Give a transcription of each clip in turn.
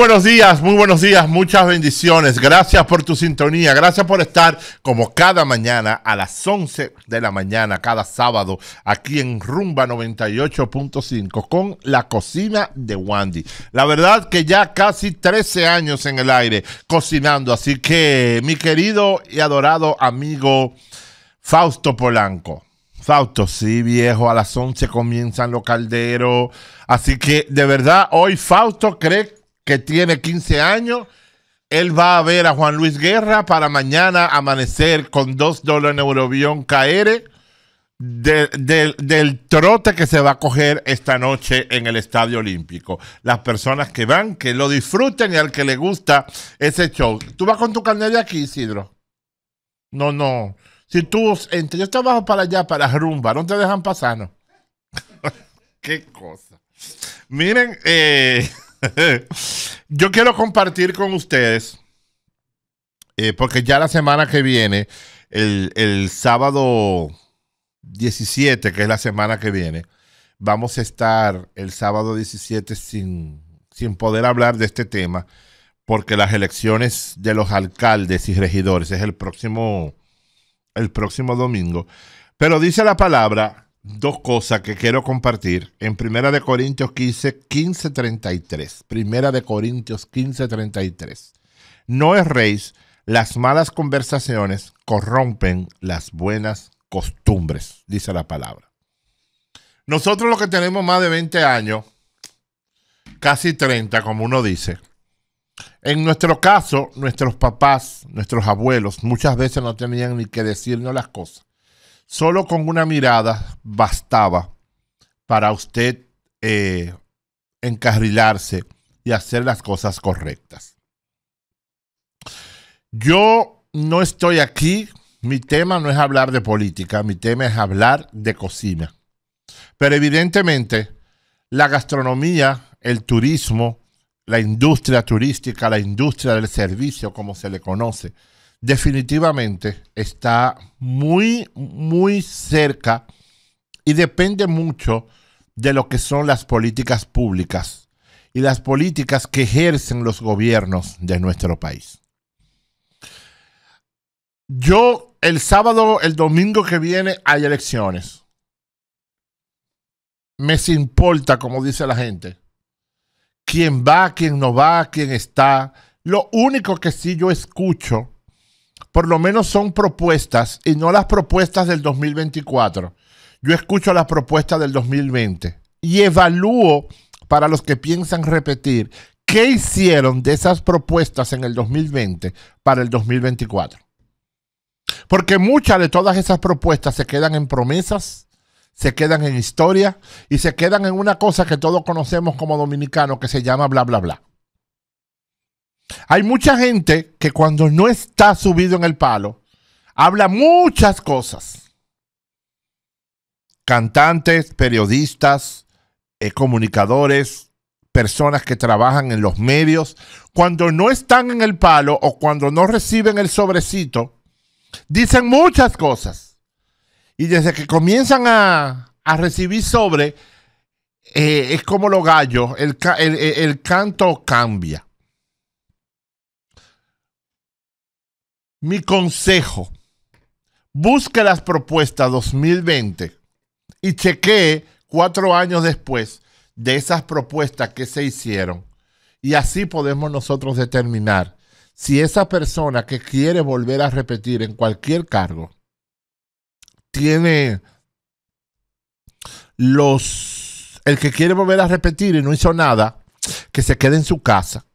buenos días, muy buenos días, muchas bendiciones. Gracias por tu sintonía, gracias por estar como cada mañana a las 11 de la mañana, cada sábado, aquí en Rumba 98.5 con la cocina de Wandy. La verdad que ya casi 13 años en el aire cocinando, así que mi querido y adorado amigo Fausto Polanco. Fausto, sí, viejo, a las 11 comienzan los calderos. Así que, de verdad, hoy Fausto cree que tiene 15 años, él va a ver a Juan Luis Guerra para mañana amanecer con dos dólares en Eurovión caer del trote que se va a coger esta noche en el Estadio Olímpico. Las personas que van, que lo disfruten y al que le gusta ese show. ¿Tú vas con tu carnet de aquí, Isidro? No, no. Si tú, entre, yo trabajo para allá, para rumba, no te dejan pasar, Qué cosa. Miren, eh... Yo quiero compartir con ustedes, eh, porque ya la semana que viene, el, sábado 17, que es la semana que viene, vamos a estar el sábado 17 sin, sin poder hablar de este tema, porque las elecciones de los alcaldes y regidores es el próximo, el próximo domingo. Pero dice la palabra dos cosas que quiero compartir. En Primera de Corintios 15, 15, 33. Primera de Corintios 15, 33. No erréis, las malas conversaciones corrompen las buenas costumbres, dice la palabra. Nosotros los que tenemos más de 20 años, casi 30, como uno dice, en nuestro caso, nuestros papás, nuestros abuelos, muchas veces no tenían ni que decirnos las cosas Solo con una mirada bastaba para usted eh, encarrilarse y hacer las cosas correctas. Yo no estoy aquí, mi tema no es hablar de política, mi tema es hablar de cocina. Pero evidentemente la gastronomía, el turismo, la industria turística, la industria del servicio, como se le conoce, definitivamente está muy, muy cerca y depende mucho de lo que son las políticas públicas y las políticas que ejercen los gobiernos de nuestro país. Yo el sábado, el domingo que viene hay elecciones. Me importa, como dice la gente, quién va, quién no va, quién está. Lo único que sí yo escucho por lo menos son propuestas y no las propuestas del 2024. Yo escucho las propuestas del 2020 y evalúo para los que piensan repetir qué hicieron de esas propuestas en el 2020 para el 2024. Porque muchas de todas esas propuestas se quedan en promesas, se quedan en historia y se quedan en una cosa que todos conocemos como dominicano que se llama bla, bla, bla. Hay mucha gente que cuando no está subido en el palo, habla muchas cosas. Cantantes, periodistas, eh, comunicadores, personas que trabajan en los medios, cuando no están en el palo o cuando no reciben el sobrecito, dicen muchas cosas. Y desde que comienzan a, recibir sobre, eh, es como los gallos, el canto cambia. Mi consejo, busque las propuestas 2020 y chequee cuatro años después de esas propuestas que se hicieron. Y así podemos nosotros determinar si esa persona que quiere volver a repetir en cualquier cargo tiene los... El que quiere volver a repetir y no hizo nada, que se quede en su casa.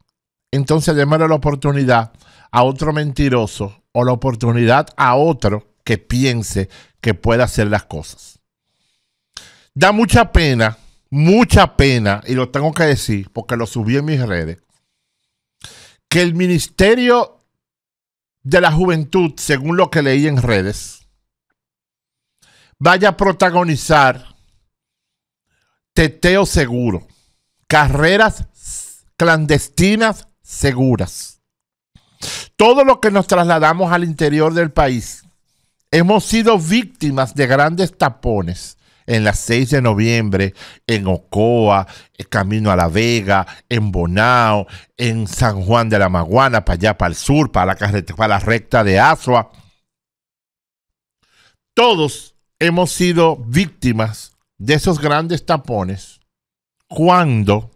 Entonces démosle la oportunidad a otro mentiroso o la oportunidad a otro que piense que pueda hacer las cosas. Da mucha pena, mucha pena, y lo tengo que decir porque lo subí en mis redes, que el Ministerio de la Juventud, según lo que leí en redes, vaya a protagonizar teteo seguro, carreras clandestinas seguras. Todo lo que nos trasladamos al interior del país hemos sido víctimas de grandes tapones en las 6 de noviembre, en Ocoa, camino a La Vega, en Bonao, en San Juan de la Maguana, para allá, para el sur, para la, carretera, para la recta de Azua. Todos hemos sido víctimas de esos grandes tapones cuando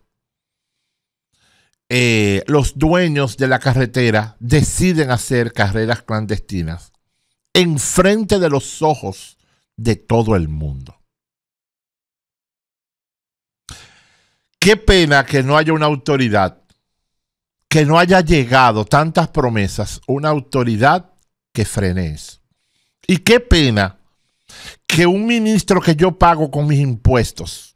eh, los dueños de la carretera deciden hacer carreras clandestinas enfrente de los ojos de todo el mundo. Qué pena que no haya una autoridad, que no haya llegado tantas promesas, una autoridad que frenes. Y qué pena que un ministro que yo pago con mis impuestos,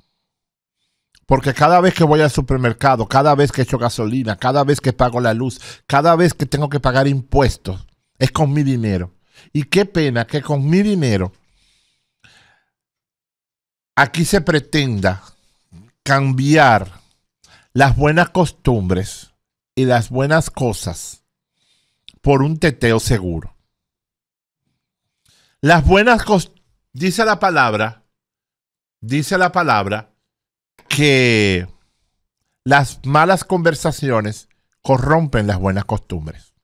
porque cada vez que voy al supermercado, cada vez que echo gasolina, cada vez que pago la luz, cada vez que tengo que pagar impuestos, es con mi dinero. Y qué pena que con mi dinero aquí se pretenda cambiar las buenas costumbres y las buenas cosas por un teteo seguro. Las buenas costumbres, dice la palabra, dice la palabra, que las malas conversaciones corrompen las buenas costumbres.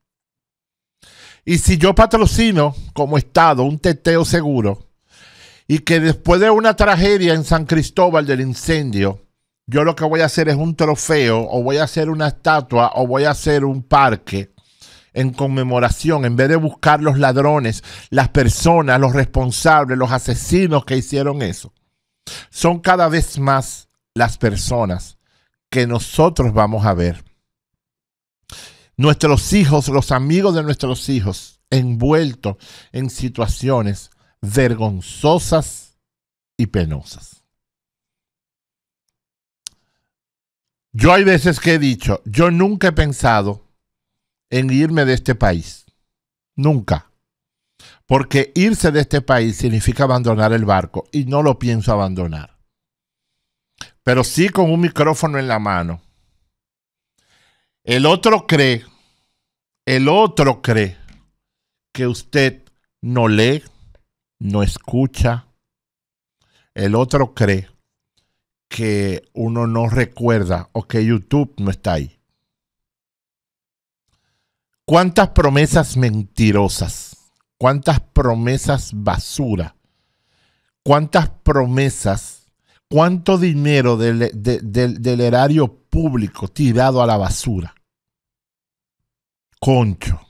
Y si yo patrocino como Estado un teteo seguro y que después de una tragedia en San Cristóbal del incendio, yo lo que voy a hacer es un trofeo o voy a hacer una estatua o voy a hacer un parque en conmemoración, en vez de buscar los ladrones, las personas, los responsables, los asesinos que hicieron eso, son cada vez más las personas que nosotros vamos a ver. Nuestros hijos, los amigos de nuestros hijos, envueltos en situaciones vergonzosas y penosas. Yo hay veces que he dicho, yo nunca he pensado en irme de este país. Nunca. Porque irse de este país significa abandonar el barco y no lo pienso abandonar pero sí con un micrófono en la mano. El otro cree, el otro cree que usted no lee, no escucha. El otro cree que uno no recuerda o que YouTube no está ahí. ¿Cuántas promesas mentirosas? ¿Cuántas promesas basura? ¿Cuántas promesas cuánto dinero del, erario público tirado a la basura. Concho.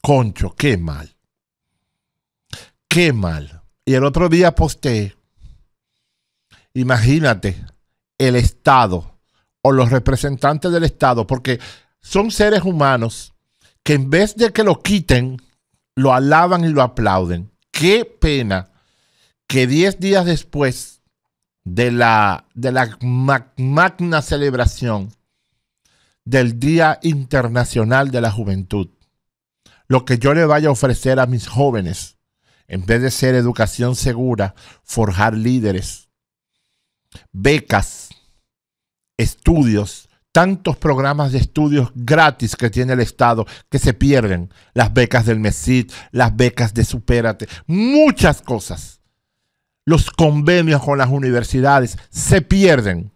Concho, qué mal. Qué mal. Y el otro día posté, imagínate, el Estado o los representantes del Estado, porque son seres humanos que en vez de que lo quiten, lo alaban y lo aplauden. Qué pena que 10 días después de la, de magna celebración del Día Internacional de la Juventud. Lo que yo le vaya a ofrecer a mis jóvenes, en vez de ser educación segura, forjar líderes, becas, estudios, tantos programas de estudios gratis que tiene el Estado que se pierden, las becas del MESID, las becas de Supérate, muchas cosas los convenios con las universidades se pierden.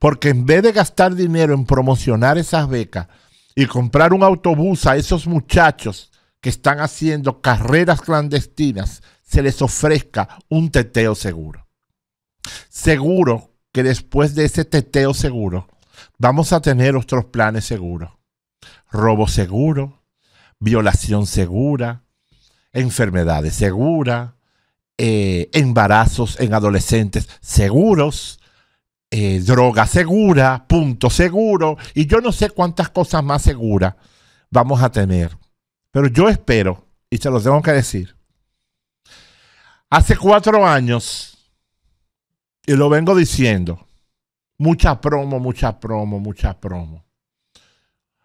Porque en vez de gastar dinero en promocionar esas becas y comprar un autobús a esos muchachos que están haciendo carreras clandestinas, se les ofrezca un teteo seguro. Seguro que después de ese teteo seguro, vamos a tener otros planes seguros. Robo seguro, violación segura, enfermedades seguras, eh, embarazos en adolescentes seguros, eh, droga segura, punto seguro, y yo no sé cuántas cosas más seguras vamos a tener. Pero yo espero, y se los tengo que decir, hace cuatro años, y lo vengo diciendo, mucha promo, mucha promo, mucha promo.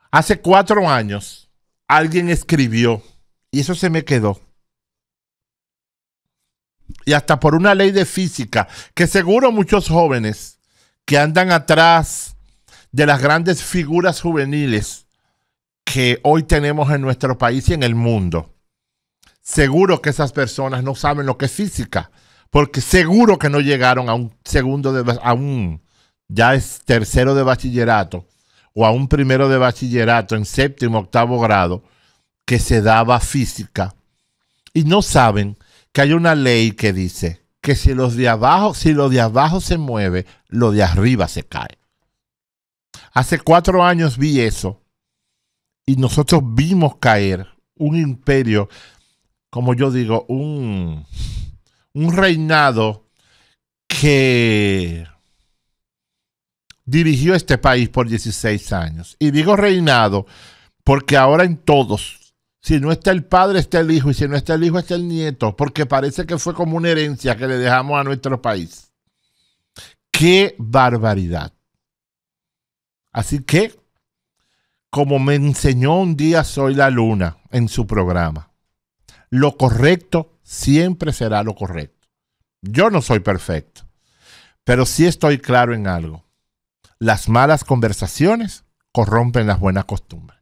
Hace cuatro años alguien escribió, y eso se me quedó y hasta por una ley de física que seguro muchos jóvenes que andan atrás de las grandes figuras juveniles que hoy tenemos en nuestro país y en el mundo. Seguro que esas personas no saben lo que es física, porque seguro que no llegaron a un segundo de a un ya es tercero de bachillerato o a un primero de bachillerato en séptimo, octavo grado que se daba física y no saben que hay una ley que dice que si los de abajo, si lo de abajo se mueve, lo de arriba se cae. Hace cuatro años vi eso y nosotros vimos caer un imperio, como yo digo, un, un reinado que dirigió este país por 16 años. Y digo reinado porque ahora en todos si no está el padre, está el hijo. Y si no está el hijo, está el nieto. Porque parece que fue como una herencia que le dejamos a nuestro país. ¡Qué barbaridad! Así que, como me enseñó un día Soy la Luna en su programa, lo correcto siempre será lo correcto. Yo no soy perfecto, pero sí estoy claro en algo. Las malas conversaciones corrompen las buenas costumbres.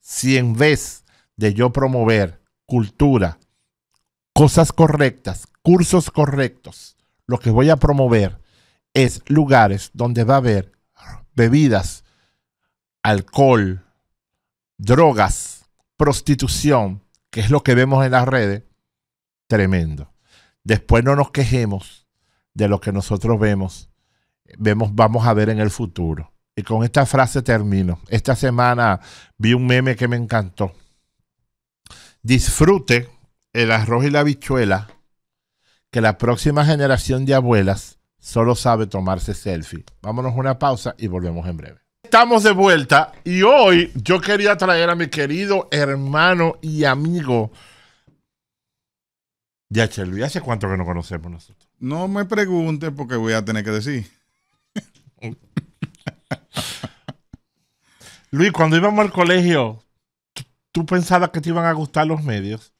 Si en vez de yo promover cultura, cosas correctas, cursos correctos, lo que voy a promover es lugares donde va a haber bebidas, alcohol, drogas, prostitución, que es lo que vemos en las redes, tremendo. Después no nos quejemos de lo que nosotros vemos, vemos vamos a ver en el futuro. Y con esta frase termino. Esta semana vi un meme que me encantó disfrute el arroz y la bichuela que la próxima generación de abuelas solo sabe tomarse selfie. Vámonos una pausa y volvemos en breve. Estamos de vuelta y hoy yo quería traer a mi querido hermano y amigo Yachel. ¿Y hace cuánto que no conocemos nosotros? No me pregunte porque voy a tener que decir. Luis, cuando íbamos al colegio, ¿Tú pensabas que te iban a gustar los medios?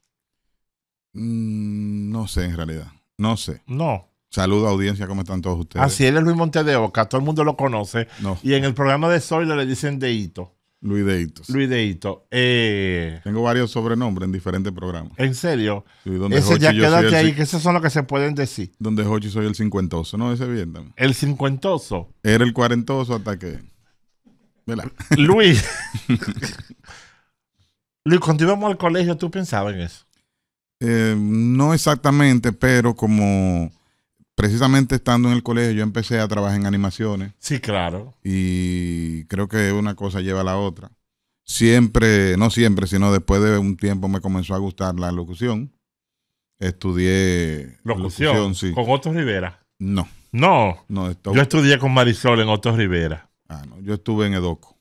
Mm, no sé, en realidad. No sé. No. Saludo a audiencia, ¿cómo están todos ustedes? Así él es Luis Monte de todo el mundo lo conoce. No. Y en el programa de lo le dicen Deito. Luis Deito. Luis Deito. Eh, Tengo varios sobrenombres en diferentes programas. ¿En serio? ese ya quédate ahí, que esos son los que se pueden decir. Donde Hochi soy el cincuentoso, ¿no? Ese bien ¿El cincuentoso? Era el cuarentoso hasta que... Luis. cuando íbamos al colegio, ¿tú pensabas en eso? Eh, no exactamente, pero como precisamente estando en el colegio, yo empecé a trabajar en animaciones. Sí, claro. Y creo que una cosa lleva a la otra. Siempre, no siempre, sino después de un tiempo me comenzó a gustar la locución. Estudié locución, sí. con Otto Rivera. No. No. Yo estudié con Marisol en Otto Rivera. Ah, no. Yo estuve en Edoco.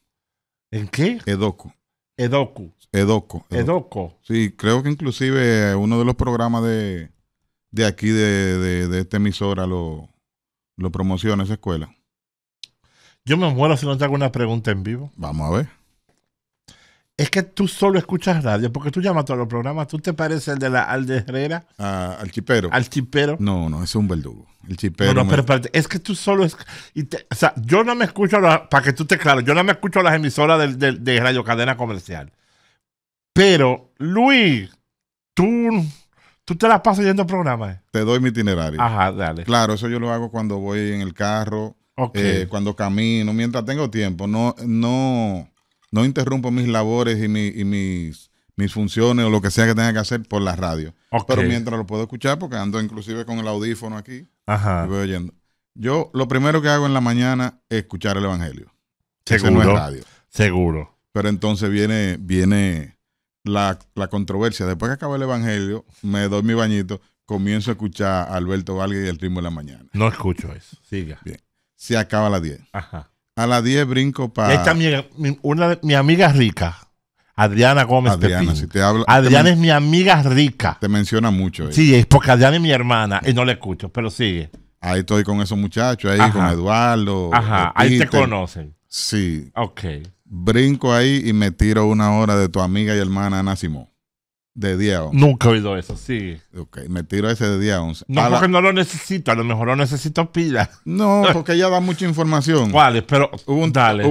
¿En qué? Edoco. Edoku. Edoco. Edoco. Sí, creo que inclusive uno de los programas de, de aquí, de, de, esta emisora, lo, lo promociona esa escuela. Yo me muero si no te hago una pregunta en vivo. Vamos a ver es que tú solo escuchas radio, porque tú llamas a todos los programas. ¿Tú te pareces el de la Alde Herrera? Ah, al chipero. Al chipero. No, no, es un verdugo. El chipero. No, no, pero es que tú solo. Es, o sea, yo no me escucho, para que tú te claro, yo no me escucho las emisoras de, de, Radio Cadena Comercial. Pero, Luis, tú, tú te la pasas yendo a programas. Te doy mi itinerario. Ajá, dale. Claro, eso yo lo hago cuando voy en el carro, eh, cuando camino, mientras tengo tiempo. No, no no interrumpo mis labores y, mis, mis funciones o lo que sea que tenga que hacer por la radio. Pero mientras lo puedo escuchar, porque ando inclusive con el audífono aquí, Ajá. voy oyendo. Yo lo primero que hago en la mañana es escuchar el Evangelio. Seguro. Seguro. Pero entonces viene, viene la, controversia. Después que acaba el Evangelio, me doy mi bañito, comienzo a escuchar a Alberto Valga y el ritmo de la mañana. No escucho eso. Siga. Bien. Se acaba a las 10. Ajá. A las 10 brinco para. esta es mi, una de mi amiga rica. Adriana Gómez Adriana, Si te hablo... Adriana es mi amiga rica. Te menciona mucho. Eh. Sí, es porque Adriana es mi hermana y no la escucho, pero sigue. Ahí estoy con esos muchachos, ahí con Eduardo. Ajá, eh, ahí te conocen. Sí. Ok. Brinco ahí y me tiro una hora de tu amiga y hermana Ana Simón. De 10 11. Nunca he oído eso, sí. Ok, me tiro ese de día 11. No, porque no lo necesito, a lo mejor lo necesito pila. No, porque ya da mucha información. ¿Cuáles? Pero. Hubo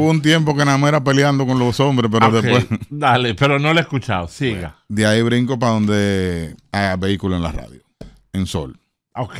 un, tiempo que nada más era peleando con los hombres, pero después. Dale, pero no lo he escuchado, siga. De ahí brinco para donde haya vehículo en la radio, en sol. Ok.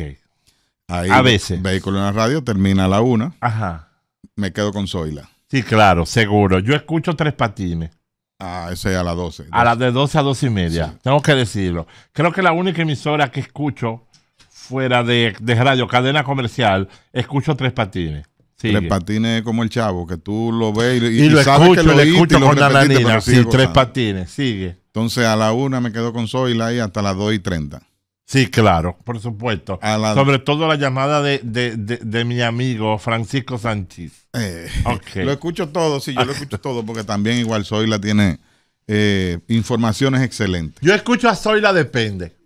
Ahí, a veces. Vehículo en la radio, termina a la una. Ajá. Me quedo con Zoila. Sí, claro, seguro. Yo escucho tres patines. Ah, ese a las 12. A las de 12 a 12 y media. Tengo que decirlo. Creo que la única emisora que escucho fuera de, de radio, cadena comercial, escucho tres patines. Tres patines como el chavo, que tú lo ves y, lo sabes que lo, escucho con la Sí, tres patines, sigue. Entonces a la una me quedo con Zoila y hasta las 2 y 30. Sí, claro, por supuesto. Sobre todo la llamada de, mi amigo Francisco Sánchez. Eh, lo escucho todo, sí, yo lo escucho todo porque también igual Zoila tiene eh, informaciones excelentes. Yo escucho a Zoila depende.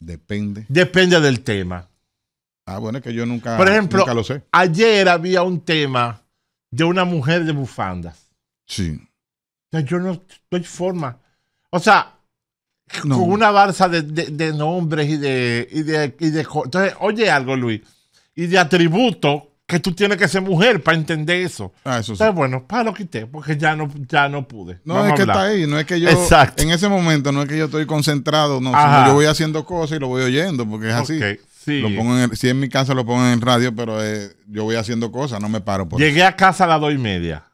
Depende. Depende del tema. Ah, bueno, es que yo nunca, por ejemplo, Ayer había un tema de una mujer de bufandas. Sí. O sea, yo no, estoy forma. O sea, con una barza de, nombres y de, y de, Entonces, oye algo, Luis, y de atributo, que tú tienes que ser mujer para entender eso. Ah, eso sí. Entonces, bueno, para lo quité, porque ya no, ya no pude. No es que está ahí, no es que yo. Exacto. En ese momento no es que yo estoy concentrado, no, yo voy haciendo cosas y lo voy oyendo, porque es así. Sí. Lo pongo en si en mi casa lo pongo en radio, pero eh, yo voy haciendo cosas, no me paro. Llegué a casa a las dos y media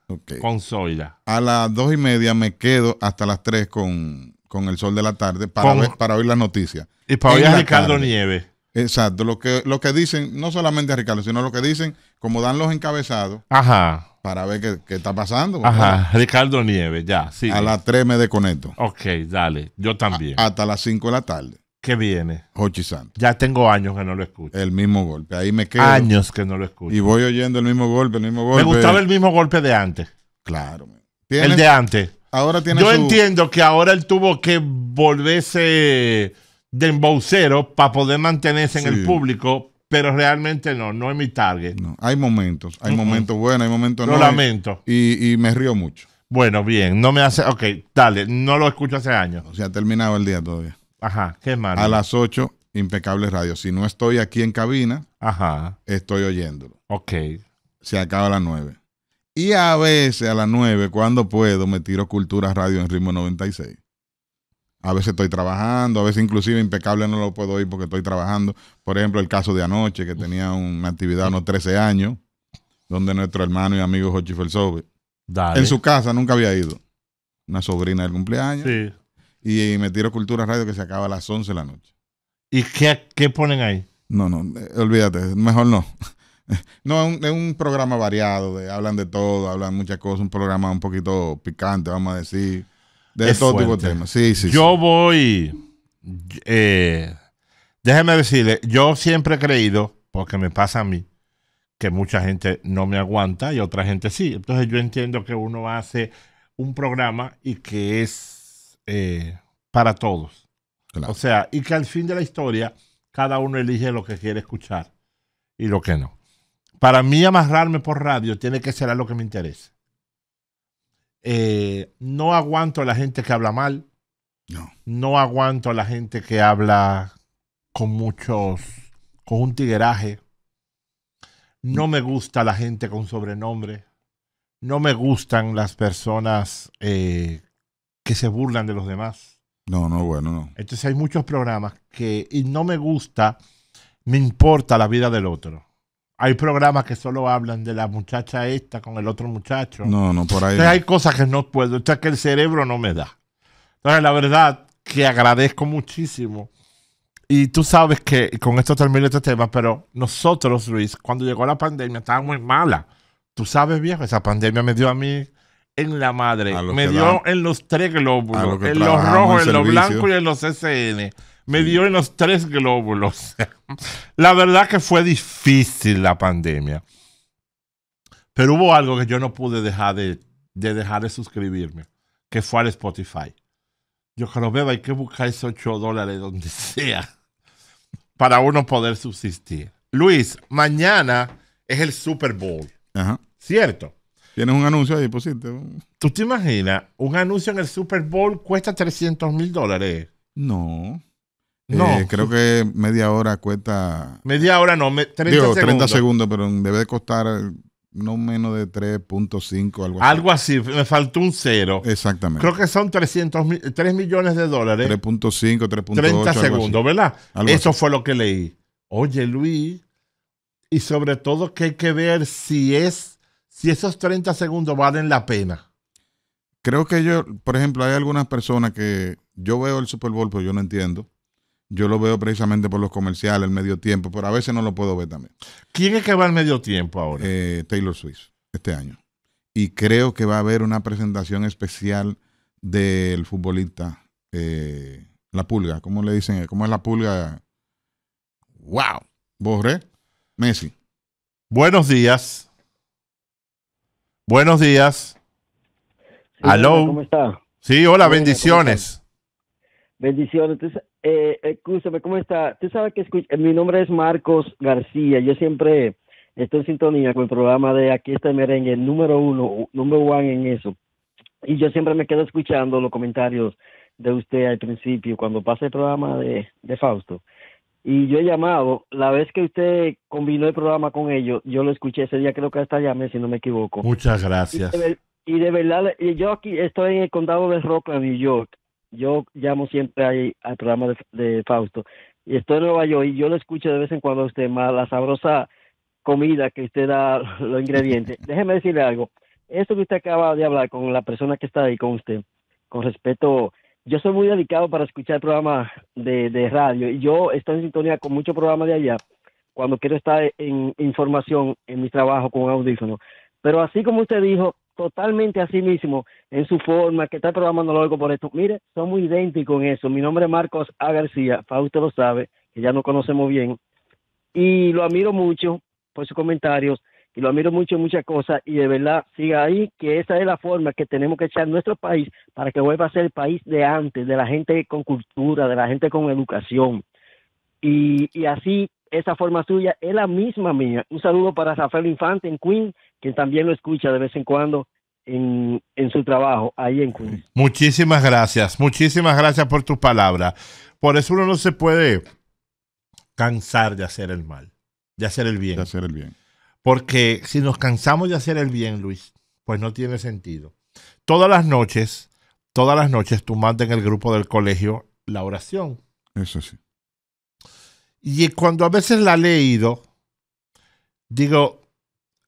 con Zoila. A las dos y media me quedo hasta las tres con, con el sol de la tarde para, para oír la noticia. Y para oír a Ricardo Nieves. Exacto, lo que, lo que dicen, no solamente a Ricardo, sino lo que dicen, como dan los encabezados. Ajá. Para ver qué, está pasando. Ajá, Ricardo Nieves, ya, sí. A las 3 me desconecto. Ok, dale, yo también. hasta las 5 de la tarde. ¿Qué viene? Hochi Santos. Ya tengo años que no lo escucho. El mismo golpe, ahí me quedo. Años que no lo escucho. Y voy oyendo el mismo golpe, el mismo golpe. Me gustaba el mismo golpe de antes. Claro. El de antes tiene Yo entiendo que ahora él tuvo que volverse de embaucero para poder mantenerse en el público, pero realmente no, no es mi target. No, hay momentos, hay momentos buenos, hay momentos no. Lo lamento. Y, me río mucho. Bueno, bien, no me hace. Ok, dale, no lo escucho hace años. O sea, ha terminado el día todavía. Ajá, qué malo. A las 8, impecable radio. Si no estoy aquí en cabina, Ajá. estoy oyéndolo. Ok. Se acaba a las 9. Y a veces a las 9, cuando puedo, me tiro Cultura Radio en ritmo 96. A veces estoy trabajando, a veces inclusive impecable no lo puedo ir porque estoy trabajando. Por ejemplo, el caso de anoche, que tenía una actividad a unos 13 años, donde nuestro hermano y amigo Jochi Felsobe, en su casa nunca había ido. Una sobrina del cumpleaños. Y, me tiro Cultura Radio que se acaba a las 11 de la noche. ¿Y qué, qué ponen ahí? No, no, eh, olvídate, mejor no. No, es un, programa variado, hablan de todo, hablan muchas cosas, un programa un poquito picante, vamos a decir, de todo tipo de temas. Sí, sí, yo voy, eh, déjeme decirle, yo siempre he creído, porque me pasa a mí, que mucha gente no me aguanta y otra gente sí. Entonces yo entiendo que uno hace un programa y que es eh, para todos. O sea, y que al fin de la historia cada uno elige lo que quiere escuchar y lo que no para mí amarrarme por radio tiene que ser algo que me interesa. Eh, no aguanto a la gente que habla mal. No. No aguanto a la gente que habla con muchos, con un tigueraje. No me gusta la gente con sobrenombre. No me gustan las personas eh, que se burlan de los demás. No, no, bueno, no. Entonces hay muchos programas que, y no me gusta, me importa la vida del otro. Hay programas que solo hablan de la muchacha esta con el otro muchacho. No, no, por ahí. hay cosas que no puedo. sea, que el cerebro no me da. Entonces, la verdad que agradezco muchísimo. Y tú sabes que, y con esto termino este tema, pero nosotros, Luis, cuando llegó la pandemia, estábamos muy mala. Tú sabes, viejo, esa pandemia me dio a mí en la madre. Me dio en los tres glóbulos, en los rojos, en, en los blancos y en los SN me dio en los tres glóbulos. la verdad que fue difícil la pandemia. Pero hubo algo que yo no pude dejar de, dejar de suscribirme, que fue al Spotify. Yo creo, veo hay que buscar esos 8 dólares donde sea para uno poder subsistir. Luis, mañana es el Super Bowl. Ajá. ¿Cierto? Tienes un anuncio ahí, pusiste. ¿Tú te imaginas? Un anuncio en el Super Bowl cuesta 300 mil dólares. No. No. Eh, creo que media hora cuesta. Media hora no, 30 segundos. 30 segundos, pero debe costar eh, no menos de 3.5, algo así. Algo así, me faltó un cero. Exactamente. Creo que son 300, 3 millones de dólares. 3.5, 3.8. 30 segundos, ¿verdad? Eso fue lo que leí. Oye, Luis, y sobre todo que hay que ver si es si esos 30 segundos valen la pena. Creo que yo, por ejemplo, hay algunas personas que yo veo el Super Bowl, pero yo no entiendo yo lo veo precisamente por los comerciales, el medio tiempo, pero a veces no lo puedo ver también. ¿Quién es que va al medio tiempo ahora? Eh, Taylor Swift, este año. Y creo que va a haber una presentación especial del futbolista eh, La Pulga. ¿Cómo le dicen? ¿Cómo es La Pulga? ¡Wow! Borré, Messi. Buenos días. Buenos días. Aló. ¿Cómo está? Sí, hola, bendiciones. Bendiciones. Entonces, eh, escúchame, ¿cómo está? Tú sabes que mi nombre es Marcos García. Yo siempre estoy en sintonía con el programa de Aquí está el merengue, número uno, número one en eso. Y yo siempre me quedo escuchando los comentarios de usted al principio, cuando pasa el programa de, Fausto. Y yo he llamado, la vez que usted combinó el programa con ellos, yo lo escuché ese día, creo que hasta llamé, si no me equivoco. Muchas gracias. Y de, y verdad, yo aquí estoy en el condado de Rockland, New York, yo llamo siempre al programa de, Fausto. Y estoy en Nueva York y yo lo escucho de vez en cuando a usted, más la sabrosa comida que usted da, los ingredientes. Déjeme decirle algo. eso que usted acaba de hablar con la persona que está ahí con usted, con respeto, yo soy muy dedicado para escuchar programas de, de radio y yo estoy en sintonía con muchos programas de allá cuando quiero estar en información en mi trabajo con audífono. Pero así como usted dijo, totalmente a sí mismo en su forma, que está programando algo por esto. Mire, somos idénticos en eso. Mi nombre es Marcos A. García, Fausto lo sabe, que ya nos conocemos bien, y lo admiro mucho por sus comentarios, y lo admiro mucho en muchas cosas, y de verdad, siga ahí, que esa es la forma que tenemos que echar nuestro país para que vuelva a ser el país de antes, de la gente con cultura, de la gente con educación. Y, y así esa forma suya es la misma mía. Un saludo para Rafael Infante en Queen, que también lo escucha de vez en cuando en, su trabajo ahí en Queen. Muchísimas gracias, muchísimas gracias por tus palabras. Por eso uno no se puede cansar de hacer el mal, de hacer el bien. De hacer el bien. Porque si nos cansamos de hacer el bien, Luis, pues no tiene sentido. Todas las noches, todas las noches tú mandas en el grupo del colegio la oración. Eso sí. Y cuando a veces la he leído, digo,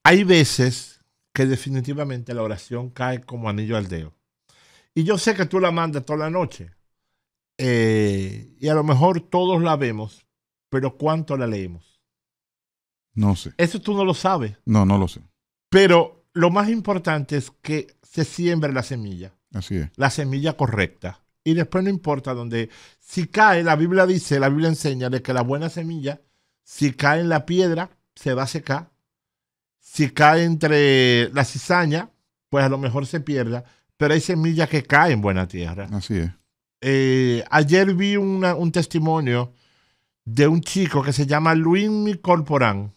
hay veces que definitivamente la oración cae como anillo al dedo. Y yo sé que tú la mandas toda la noche. Eh, y a lo mejor todos la vemos, pero ¿cuánto la leemos? No sé. Eso tú no lo sabes. No, no lo sé. Pero lo más importante es que se siembre la semilla. Así es. La semilla correcta. Y después no importa donde, si cae, la Biblia dice, la Biblia enseña de que la buena semilla, si cae en la piedra, se va a secar. Si cae entre la cizaña, pues a lo mejor se pierda. Pero hay semillas que caen en buena tierra. Así es. Eh, ayer vi un testimonio de un chico que se llama Luini Corporán.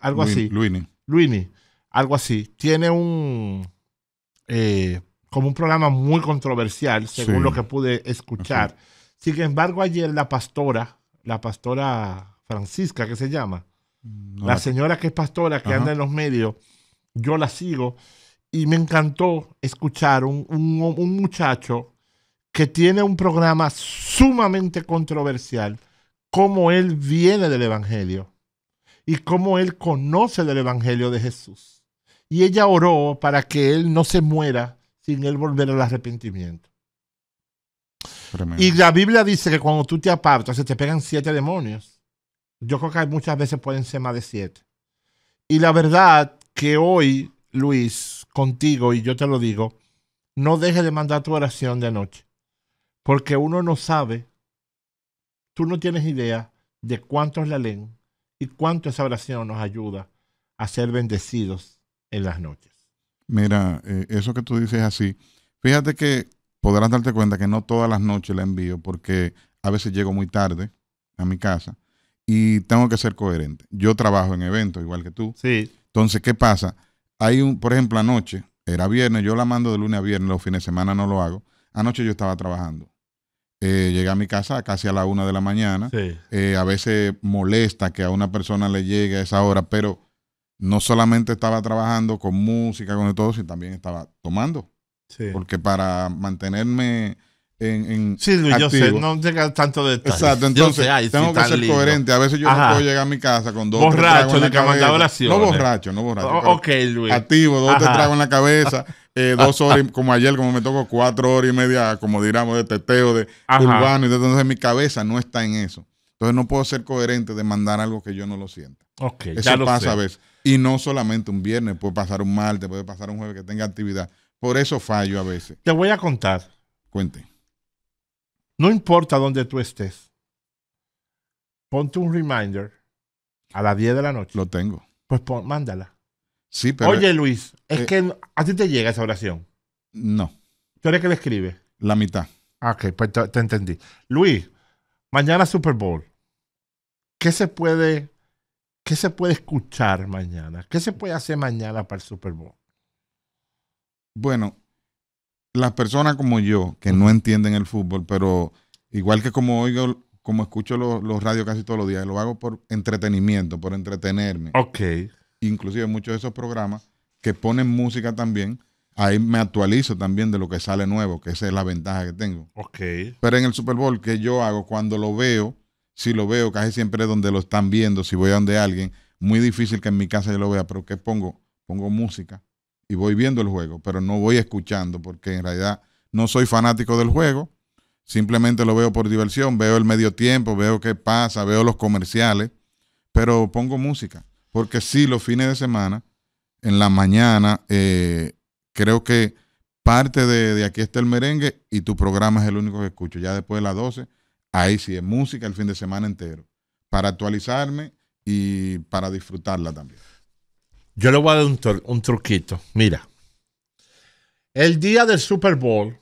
Algo así. Luini. Luini, algo así. Tiene un eh, como un programa muy controversial, según lo que pude escuchar. Sin embargo, ayer la pastora, la pastora Francisca, que se llama, mm, la señora que es pastora, que anda en los medios, yo la sigo y me encantó escuchar un, un muchacho que tiene un programa sumamente controversial, cómo él viene del Evangelio y cómo él conoce del Evangelio de Jesús. Y ella oró para que él no se muera sin él volver al arrepentimiento. Y la Biblia dice que cuando tú te apartas se te pegan siete demonios. Yo creo que muchas veces pueden ser más de siete. Y la verdad que hoy, Luis, contigo, y yo te lo digo, no dejes de mandar tu oración de noche, Porque uno no sabe, tú no tienes idea de cuántos la leen y cuánto esa oración nos ayuda a ser bendecidos en las noches. Mira, eh, eso que tú dices así. Fíjate que podrás darte cuenta que no todas las noches la envío porque a veces llego muy tarde a mi casa y tengo que ser coherente. Yo trabajo en eventos igual que tú. Sí. Entonces, ¿qué pasa? Hay un, por ejemplo, anoche, era viernes, yo la mando de lunes a viernes, los fines de semana no lo hago. Anoche yo estaba trabajando. Eh, llegué a mi casa casi a la una de la mañana. Sí. Eh, a veces molesta que a una persona le llegue a esa hora, pero no solamente estaba trabajando con música, con todo, sino también estaba tomando. Sí. Porque para mantenerme en, sí, activo, yo sé, no llega tanto de Exacto, entonces tengo que ser coherente. A veces yo no puedo llegar a mi casa con dos borracho, de cabeza. No borracho, no borracho. ok, Luis. Activo, dos te trago en la cabeza, eh, dos horas, como ayer, como me tocó cuatro horas y media, como diríamos, de teteo, de urbano. Y entonces mi cabeza no está en eso. Entonces no puedo ser coherente de mandar algo que yo no lo sienta. Ok, eso ya lo pasa a veces. Y no solamente un viernes, puede pasar un martes, puede pasar un jueves que tenga actividad. Por eso fallo a veces. Te voy a contar. Cuente. No importa dónde tú estés, ponte un reminder a las 10 de la noche. Lo tengo. Pues pon, mándala. Sí, pero. Oye, Luis, es eh, que a ti te llega esa oración. No. ¿Tú eres que le escribe? La mitad. Ah, ok, pues te entendí. Luis, mañana Super Bowl. ¿Qué se puede ¿Qué se puede escuchar mañana? ¿Qué se puede hacer mañana para el Super Bowl? Bueno, las personas como yo, que no entienden el fútbol, pero igual que como oigo, como escucho los, radios casi todos los días, lo hago por entretenimiento, por entretenerme. Ok. Inclusive muchos de esos programas que ponen música también, ahí me actualizo también de lo que sale nuevo, que esa es la ventaja que tengo. Ok. Pero en el Super Bowl, ¿qué yo hago cuando lo veo, si lo veo, casi siempre es donde lo están viendo, si voy a donde alguien, muy difícil que en mi casa yo lo vea, pero ¿qué pongo? Pongo música y voy viendo el juego, pero no voy escuchando porque en realidad no soy fanático del juego, simplemente lo veo por diversión, veo el medio tiempo, veo qué pasa, veo los comerciales, pero pongo música, porque si los fines de semana, en la mañana, eh, creo que parte de, de aquí está el merengue y tu programa es el único que escucho, ya después de las 12 Ahí sí es música el fin de semana entero. Para actualizarme y para disfrutarla también. Yo le voy a dar un, truquito. Mira. El día del Super Bowl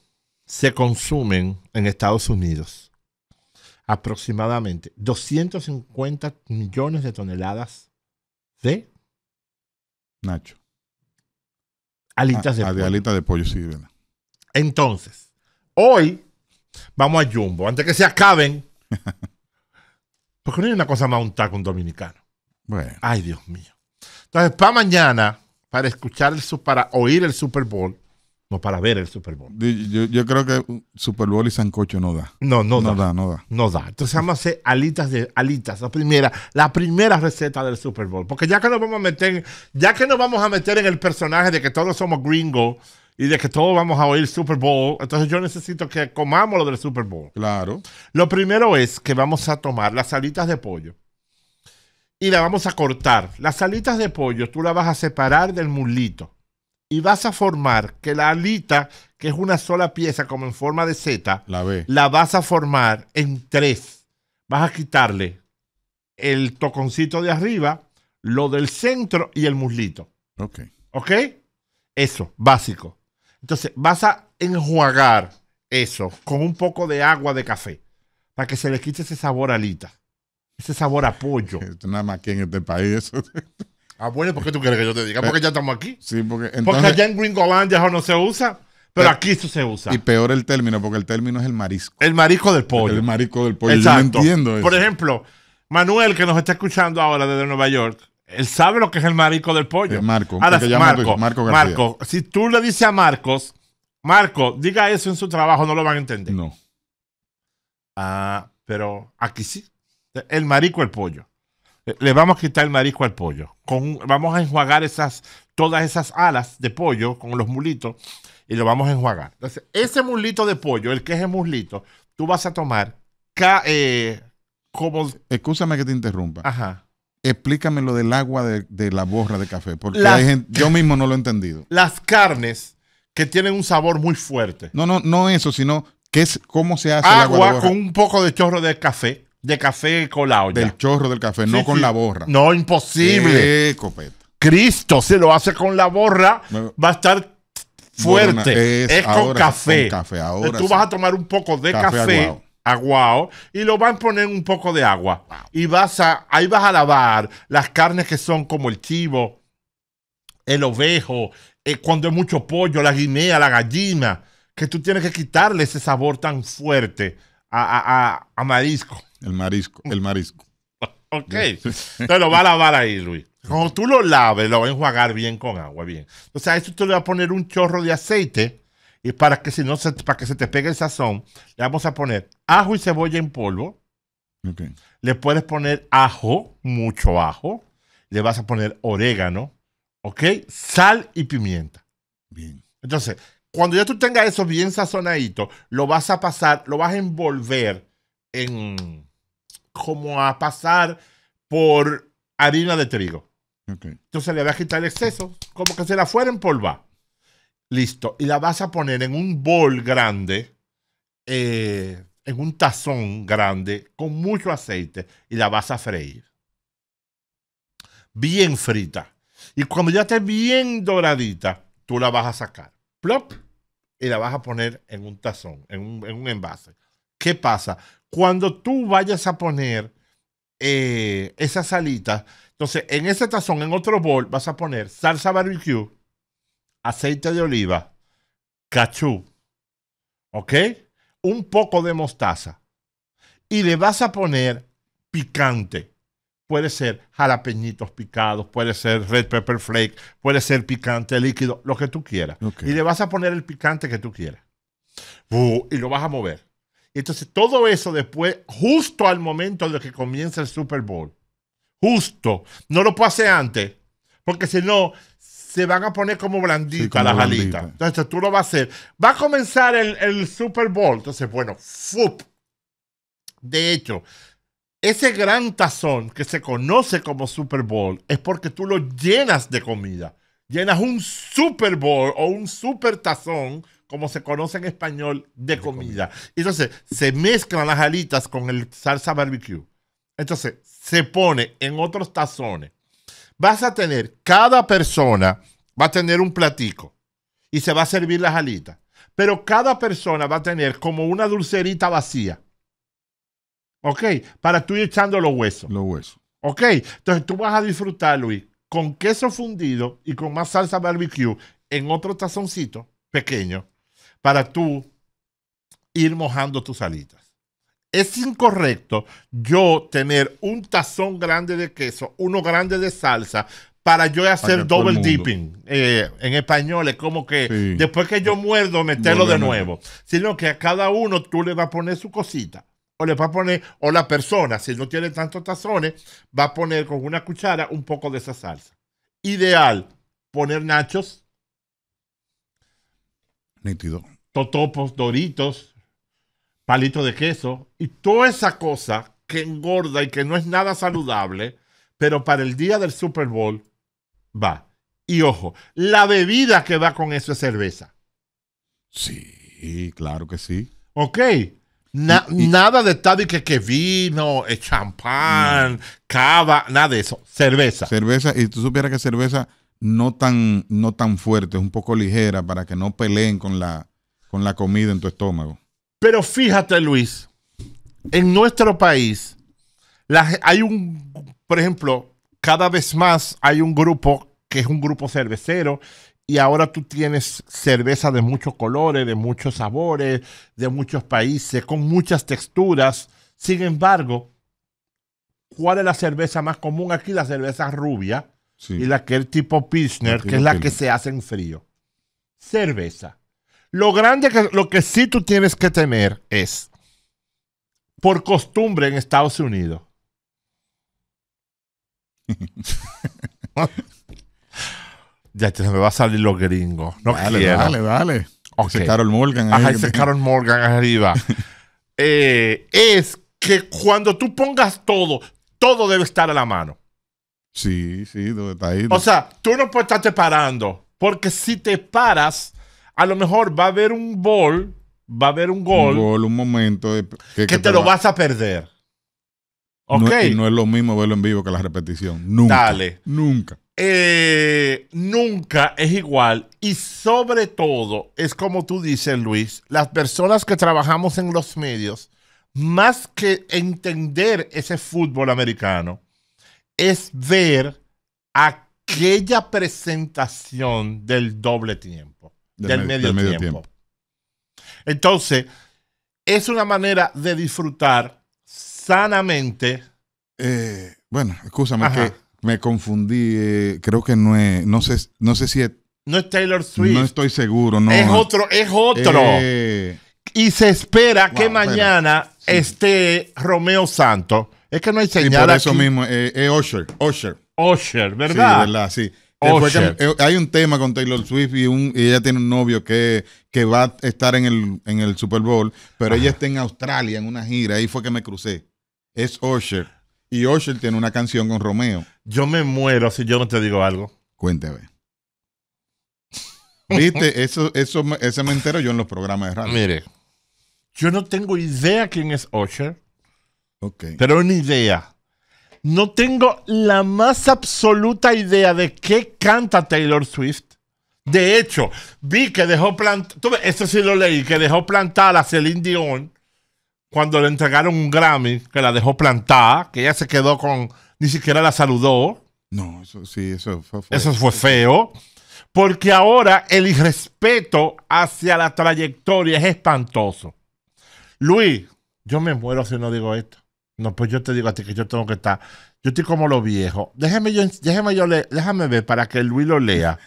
se consumen en Estados Unidos aproximadamente 250 millones de toneladas de Nacho. Alitas ah, ah, de pollo. De pollo, sí, Entonces, hoy Vamos a Jumbo. Antes que se acaben. Porque no hay una cosa más un taco un dominicano. Bueno. Ay, Dios mío. Entonces, para mañana, para escuchar el para oír el Super Bowl, no para ver el Super Bowl. Yo, creo que Super Bowl y Sancocho no da. No, no, no da. No da, no da. Entonces vamos a hacer alitas de alitas, la primera, la primera receta del Super Bowl. Porque ya que nos vamos a meter, ya que nos vamos a meter en el personaje de que todos somos gringos y de que todos vamos a oír Super Bowl. Entonces yo necesito que comamos lo del Super Bowl. Claro. Lo primero es que vamos a tomar las alitas de pollo y la vamos a cortar. Las alitas de pollo tú la vas a separar del muslito y vas a formar que la alita, que es una sola pieza como en forma de Z, la, la vas a formar en tres. Vas a quitarle el toconcito de arriba, lo del centro y el muslito. Ok. ¿Ok? Eso, básico. Entonces, vas a enjuagar eso con un poco de agua de café para que se le quite ese sabor alita, ese sabor a pollo. nada más aquí en este país eso. Ah, bueno, ¿por qué tú quieres que yo te diga? Porque eh, ya estamos aquí. Sí, porque entonces, Porque allá en Gringolandia eso no se usa, pero, eh, aquí eso se usa. Y peor el término, porque el término es el marisco. El marisco del pollo. El marisco del pollo. Exacto. Yo no entiendo eso. Por ejemplo, Manuel, que nos está escuchando ahora desde Nueva York, él sabe lo que es el marico del pollo. Marco. Marco, Marco, Marco, si tú le dices a Marcos, Marco, diga eso en su trabajo, no lo van a entender. No. Ah, pero aquí sí. El marico el pollo. Le vamos a quitar el marico al pollo. Con, vamos a enjuagar esas, todas esas alas de pollo con los mulitos y lo vamos a enjuagar. Entonces, ese mulito de pollo, el que es el muslito, tú vas a tomar eh, como... Excúsame que te interrumpa. Ajá explícame lo del agua de, la borra de café, porque yo mismo no lo he entendido. Las carnes que tienen un sabor muy fuerte. No, no, no eso, sino que es, cómo se hace agua, el agua de con un poco de chorro de café, de café colado. Del chorro del café, no con la borra. No, imposible. Cristo, si lo hace con la borra, va a estar fuerte. es, con café. Tú vas a tomar un poco de café aguao y lo van a poner un poco de agua. Y vas a, ahí vas a lavar las carnes que son como el chivo, el ovejo, eh, cuando hay mucho pollo, la guinea, la gallina, que tú tienes que quitarle ese sabor tan fuerte a, marisco. El marisco, el marisco. ok, te lo va a lavar ahí, Luis. Cuando tú lo laves, lo vas a enjuagar bien con agua, bien. Entonces sea, esto te le vas a poner un chorro de aceite y para que si no se, para que se te pegue el sazón, le vamos a poner ajo y cebolla en polvo. Le puedes poner ajo, mucho ajo. Le vas a poner orégano, ¿ok? Sal y pimienta. Bien. Entonces, cuando ya tú tengas eso bien sazonadito, lo vas a pasar, lo vas a envolver en como a pasar por harina de trigo. Entonces le vas a quitar el exceso, como que se la fuera en polva. Listo. Y la vas a poner en un bol grande, eh, en un tazón grande, con mucho aceite, y la vas a freír. Bien frita. Y cuando ya esté bien doradita, tú la vas a sacar. Plop. Y la vas a poner en un tazón, en un, envase. ¿Qué pasa? Cuando tú vayas a poner eh, esa salita, entonces en ese tazón, en otro bol, vas a poner salsa barbecue aceite de oliva, cachú, ¿ok? Un poco de mostaza. Y le vas a poner picante. Puede ser jalapeñitos picados, puede ser red pepper flake, puede ser picante líquido, lo que tú quieras. Y le vas a poner el picante que tú quieras. y lo vas a mover. Entonces, todo eso después, justo al momento de que comienza el Super Bowl, justo, no lo pase antes, porque si no, se van a poner como blanditas las alitas. Entonces tú lo vas a hacer. Va a comenzar el, Super Bowl. Entonces, bueno, ¡fup! De hecho, ese gran tazón que se conoce como Super Bowl es porque tú lo llenas de comida. Llenas un Super Bowl o un super tazón, como se conoce en español, de, comida. comida. Entonces, se mezclan las alitas con el salsa barbecue. Entonces, se pone en otros tazones Vas a tener, cada persona va a tener un platico y se va a servir las alitas, pero cada persona va a tener como una dulcerita vacía. ¿Ok? Para tú ir echando los huesos. Los huesos. ¿Ok? Entonces tú vas a disfrutar, Luis, con queso fundido y con más salsa barbecue en otro tazoncito pequeño para tú ir mojando tus alitas es incorrecto yo tener un tazón grande de queso, uno grande de salsa, para yo hacer double dipping. Eh, en español es como que después que yo muerdo, meterlo de nuevo. Sino que a cada uno tú le vas a poner su cosita. O le va a poner, o la persona, si no tiene tantos tazones, va a poner con una cuchara un poco de esa salsa. Ideal, poner nachos. Nítido. Totopos, doritos, palito de queso y toda esa cosa que engorda y que no es nada saludable, pero para el día del Super Bowl va. Y ojo, la bebida que va con eso es cerveza. Sí, claro que sí. Ok. nada de tabique, que, que vino, eh, champán, cava, nada de eso. Cerveza. Cerveza, y tú supieras que cerveza no tan, no tan fuerte, es un poco ligera para que no peleen con la, con la comida en tu estómago. Pero fíjate, Luis, en nuestro país hay un, por ejemplo, cada vez más hay un grupo que es un grupo cervecero y ahora tú tienes cerveza de muchos colores, de muchos sabores, de muchos países, con muchas texturas. Sin embargo, ¿cuál es la cerveza más común aquí? La cerveza rubia y la que es tipo Pilsner, que es la que se hace en frío. Cerveza. Lo grande que lo que sí tú tienes que temer es, por costumbre en Estados Unidos, ya se me va a salir los gringos. No dale, dale, dale. Okay. Morgan. Ajá, ese Carol Morgan arriba. Eh, es que cuando tú pongas todo, todo debe estar a la mano. Sí, sí, donde está ahí. O sea, tú no puedes estarte parando. Porque si te paras, a lo mejor va a haber un gol, va a haber un gol. Un gol, un momento. que, te, lo vas a perder. Ok. y no es lo mismo verlo en vivo que la repetición. Nunca. Dale. Nunca. Eh, nunca es igual. Y sobre todo, es como tú dices, Luis, las personas que trabajamos en los medios, más que entender ese fútbol americano, es ver aquella presentación del doble tiempo del, medio, tiempo. Entonces, es una manera de disfrutar sanamente. Eh, bueno, escúchame que me confundí. Eh, creo que no es, no sé, no sé si es. No es Taylor Swift. No estoy seguro, Es otro, es otro. Eh, y se espera que mañana esté Romeo Santos. Es que no hay señal. Y por eso mismo, es Osher. Osher. Osher, ¿verdad? Sí, ¿verdad? Sí. Oh, eh, hay un tema con Taylor Swift y, ella tiene un novio que, va a estar en el, Super Bowl, pero ella está en Australia en una gira. Ahí fue que me crucé. Es Usher. Y Osher tiene una canción con Romeo. Yo me muero si yo no te digo algo. Cuéntame. Viste, eso, eso, ese me entero yo en los programas de radio. Mire, yo no tengo idea quién es Usher. Ok. Pero ni idea. No tengo la más absoluta idea de qué canta Taylor Swift. De hecho, vi que dejó plantar, esto sí lo leí, que dejó plantar a Celine Dion cuando le entregaron un Grammy, que la dejó plantar, que ella se quedó con, ni siquiera la saludó. No, eso sí, eso fue, feo. Eso fue feo. Porque ahora el irrespeto hacia la trayectoria es espantoso. Luis, yo me muero si no digo esto. No, pues yo te digo a ti que yo tengo que estar. Yo estoy como lo viejo Déjeme yo, yo déjame ver para que Luis lo lea.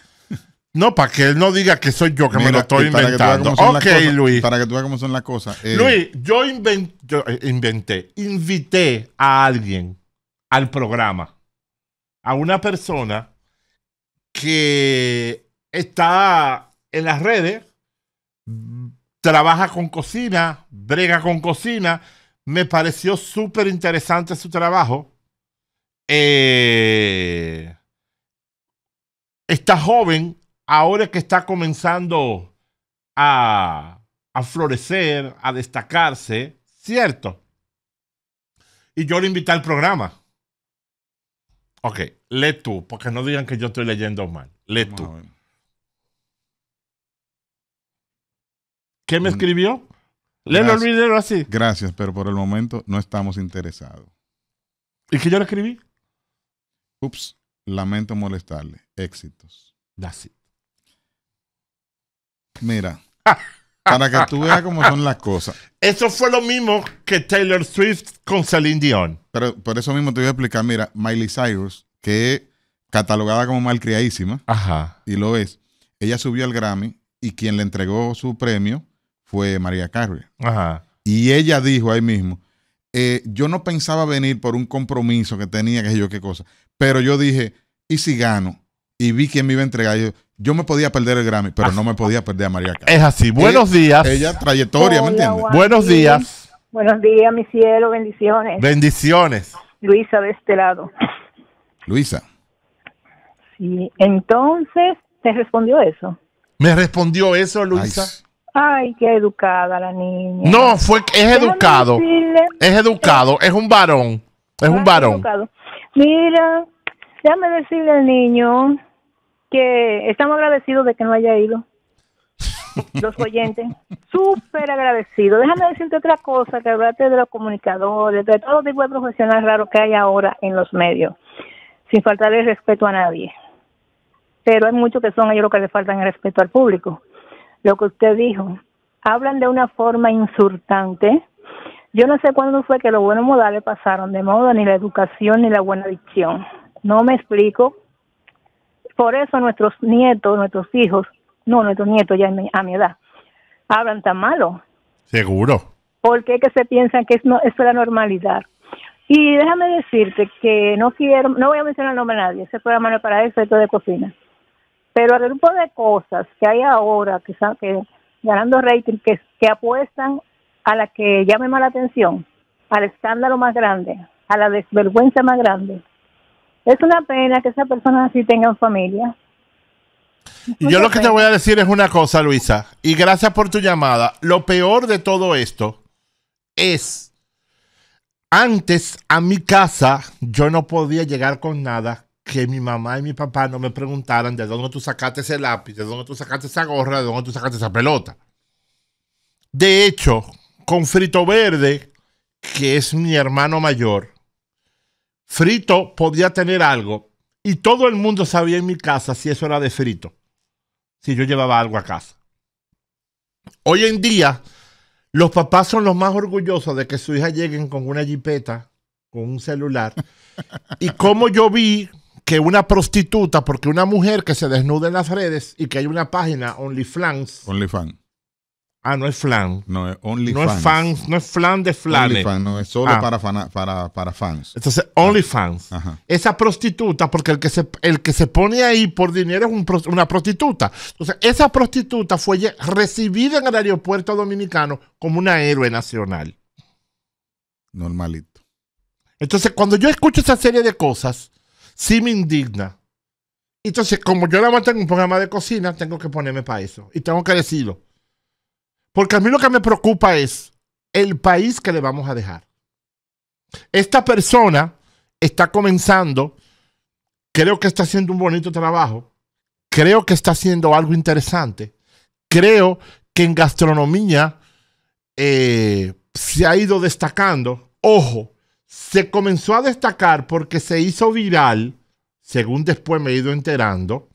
No, para que él no diga que soy yo que me lo estoy inventando. Ok, Luis. Para que tú veas cómo son las cosas. Eh. Luis, yo, yo eh, inventé, invité a alguien al programa, a una persona que está en las redes, trabaja con cocina, brega con cocina me pareció súper interesante su trabajo. Eh, esta está joven, ahora que está comenzando a, florecer, a destacarse, ¿cierto? Y yo le invité al programa. Ok, lee tú, porque no digan que yo estoy leyendo mal. Lee tú. ¿Qué me escribió? Léelo olvidero así. Gracias, pero por el momento no estamos interesados. ¿Y qué yo le escribí? Ups, lamento molestarle. Éxitos. Mira, para que tú veas cómo son las cosas. Eso fue lo mismo que Taylor Swift con Celine Dion. Pero por eso mismo te voy a explicar. Mira, Miley Cyrus, que catalogada como malcriadísima, Ajá. y lo es, ella subió al Grammy y quien le entregó su premio fue María Carmen. Y ella dijo ahí mismo, eh, yo no pensaba venir por un compromiso que tenía, que sé yo qué cosa, pero yo dije, ¿y si gano? Y vi quién me iba a entregar. Yo, me podía perder el Grammy, pero no me podía perder a María Carri Es así. Buenos días. Ella, trayectoria, ¿me entiendes? Buenos días. Buenos días, mi cielo. Bendiciones. Bendiciones. Luisa de este lado. Luisa. Sí, entonces, ¿te respondió eso? Me respondió eso, Luisa. Ay, qué educada la niña. No, fue, es educado. Es educado, es un varón. Es un ah, varón. Mira, déjame decirle al niño que estamos agradecidos de que no haya ido. Los oyentes, súper agradecidos. Déjame decirte otra cosa, que hablaste de los comunicadores, de todo tipo de profesional raros que hay ahora en los medios, sin faltarle respeto a nadie. Pero hay muchos que son ellos los que le faltan el respeto al público lo que usted dijo. Hablan de una forma insultante. Yo no sé cuándo fue que los buenos modales pasaron de moda, ni la educación, ni la buena dicción. No me explico. Por eso nuestros nietos, nuestros hijos, no, nuestros nietos ya a mi edad, hablan tan malo. Seguro. Porque que se piensan que es, eso es la normalidad. Y déjame decirte que no quiero, no voy a mencionar el nombre de nadie, ese programa no es para eso, de cocina. Pero el grupo de cosas que hay ahora, que, que ganando rating, que, apuestan a la que llame más la atención, al escándalo más grande, a la desvergüenza más grande. Es una pena que esas personas así tengan familia. yo lo que te voy a decir es una cosa, Luisa, y gracias por tu llamada. Lo peor de todo esto es, antes a mi casa yo no podía llegar con nada que mi mamá y mi papá no me preguntaran de dónde tú sacaste ese lápiz, de dónde tú sacaste esa gorra, de dónde tú sacaste esa pelota. De hecho, con Frito Verde, que es mi hermano mayor, Frito podía tener algo y todo el mundo sabía en mi casa si eso era de Frito, si yo llevaba algo a casa. Hoy en día, los papás son los más orgullosos de que su hija lleguen con una jipeta, con un celular. y como yo vi que una prostituta, porque una mujer que se desnuda en las redes y que hay una página OnlyFans. OnlyFans. Ah, no es flan. No es OnlyFans. No es fans, no es flan de Flan. no es solo ah. para, para, fans. Entonces, ah. OnlyFans. Esa prostituta, porque el que, se, el que se pone ahí por dinero es una prostituta. Entonces, esa prostituta fue recibida en el aeropuerto dominicano como una héroe nacional. Normalito. Entonces, cuando yo escucho esa serie de cosas, sí me indigna. Entonces, como yo la tengo en un programa de cocina, tengo que ponerme para eso. Y tengo que decirlo. Porque a mí lo que me preocupa es el país que le vamos a dejar. Esta persona está comenzando, creo que está haciendo un bonito trabajo, creo que está haciendo algo interesante, creo que en gastronomía eh, se ha ido destacando. Ojo, se comenzó a destacar porque se hizo viral, según después me he ido enterando,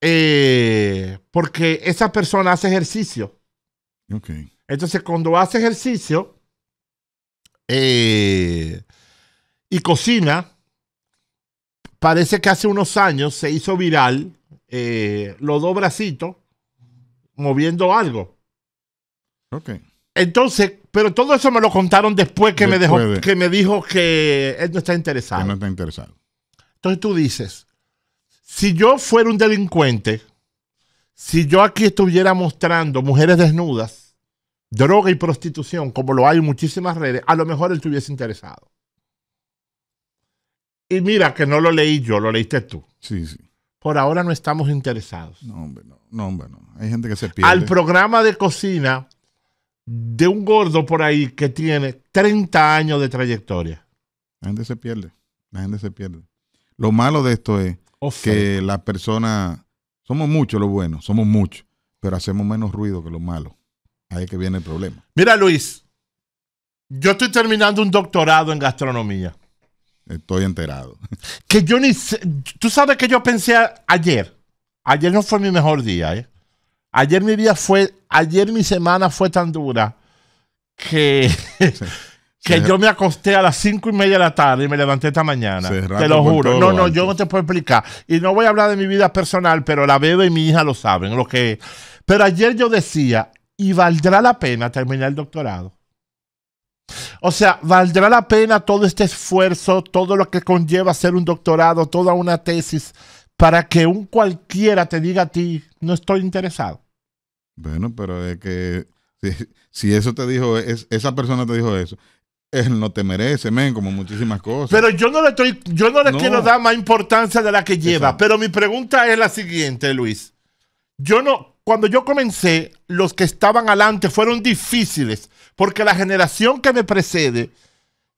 eh, porque esa persona hace ejercicio. Entonces, cuando hace ejercicio eh, y cocina, parece que hace unos años se hizo viral eh, los dos bracitos moviendo algo. Okay. Entonces, pero todo eso me lo contaron después que, me, dejó, que me dijo que él no está interesado. Él no está interesado. Entonces tú dices, si yo fuera un delincuente, si yo aquí estuviera mostrando mujeres desnudas, droga y prostitución, como lo hay en muchísimas redes, a lo mejor él estuviese interesado. Y mira que no lo leí yo, lo leíste tú. Sí, sí. Por ahora no estamos interesados. No, hombre, no, no hombre, no. Hay gente que se pierde. Al programa de cocina de un gordo por ahí que tiene 30 años de trayectoria. La gente se pierde, la gente se pierde. Lo malo de esto es que la persona somos muchos los buenos, somos muchos, pero hacemos menos ruido que los malos. Ahí es que viene el problema. Mira Luis, yo estoy terminando un doctorado en gastronomía. Estoy enterado. Que yo ni... Tú sabes que yo pensé ayer. Ayer no fue mi mejor día, ¿eh? Ayer mi día fue, ayer mi semana fue tan dura que, que yo me acosté a las cinco y media de la tarde y me levanté esta mañana. te lo juro. No, no, yo no te puedo explicar. Y no voy a hablar de mi vida personal, pero la bebé y mi hija lo saben. Lo que, pero ayer yo decía, ¿y valdrá la pena terminar el doctorado? O sea, ¿valdrá la pena todo este esfuerzo, todo lo que conlleva hacer un doctorado, toda una tesis, para que un cualquiera te diga a ti, no estoy interesado? Bueno, pero es que si, eso te dijo, esa persona te dijo eso, él no te merece, men, como muchísimas cosas. Pero yo no le estoy, yo no le quiero dar más importancia de la que lleva. Pero mi pregunta es la siguiente, Luis. Yo no, cuando yo comencé, los que estaban adelante fueron difíciles, porque la generación que me precede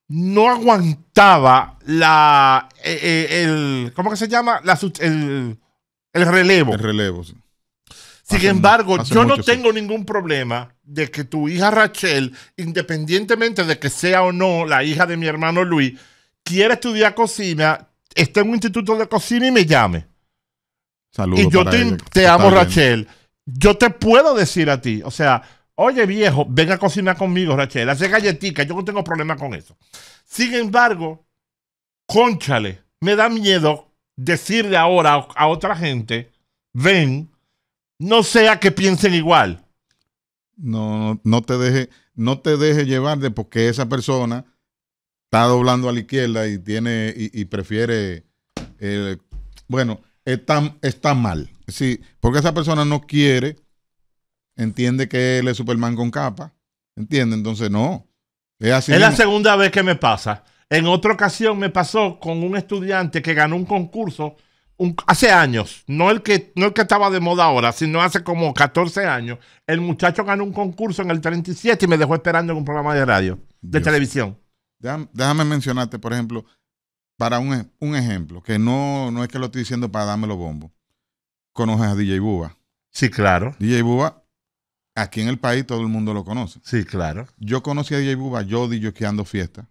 no aguantaba la eh, eh, el, ¿cómo que se llama? el, el relevo. El relevo, sí. Sin embargo, yo no tengo ningún problema de que tu hija Rachel, independientemente de que sea o no la hija de mi hermano Luis, quiera estudiar cocina, esté en un instituto de cocina y me llame. Saludos. Y yo te, amo, Rachel. Yo te puedo decir a ti, o sea, oye viejo, ven a cocinar conmigo, Rachel, hace galletitas, yo no tengo problema con eso. Sin embargo, conchale, me da miedo decirle ahora a otra gente, ven, no sea que piensen igual. No, no te deje, no te deje llevar de porque esa persona está doblando a la izquierda y tiene y, prefiere, eh, bueno, está, está mal. Sí, porque esa persona no quiere, entiende que él es Superman con capa, entiende, entonces no. es la segunda vez que me pasa. En otra ocasión me pasó con un estudiante que ganó un concurso hace años, no el, que, no que estaba de moda ahora, sino hace como 14 años, el muchacho ganó un concurso en el 37 y me dejó esperando en un programa de radio, de televisión. Déjame, mencionarte, por ejemplo, para un, ejemplo, que no, no es que lo estoy diciendo para dármelo bombo. Conoces a DJ Buba. Sí, claro. DJ Buba, aquí en el país todo el mundo lo conoce. Sí, claro. Yo conocí a DJ Buba, yo DJ que ando fiesta,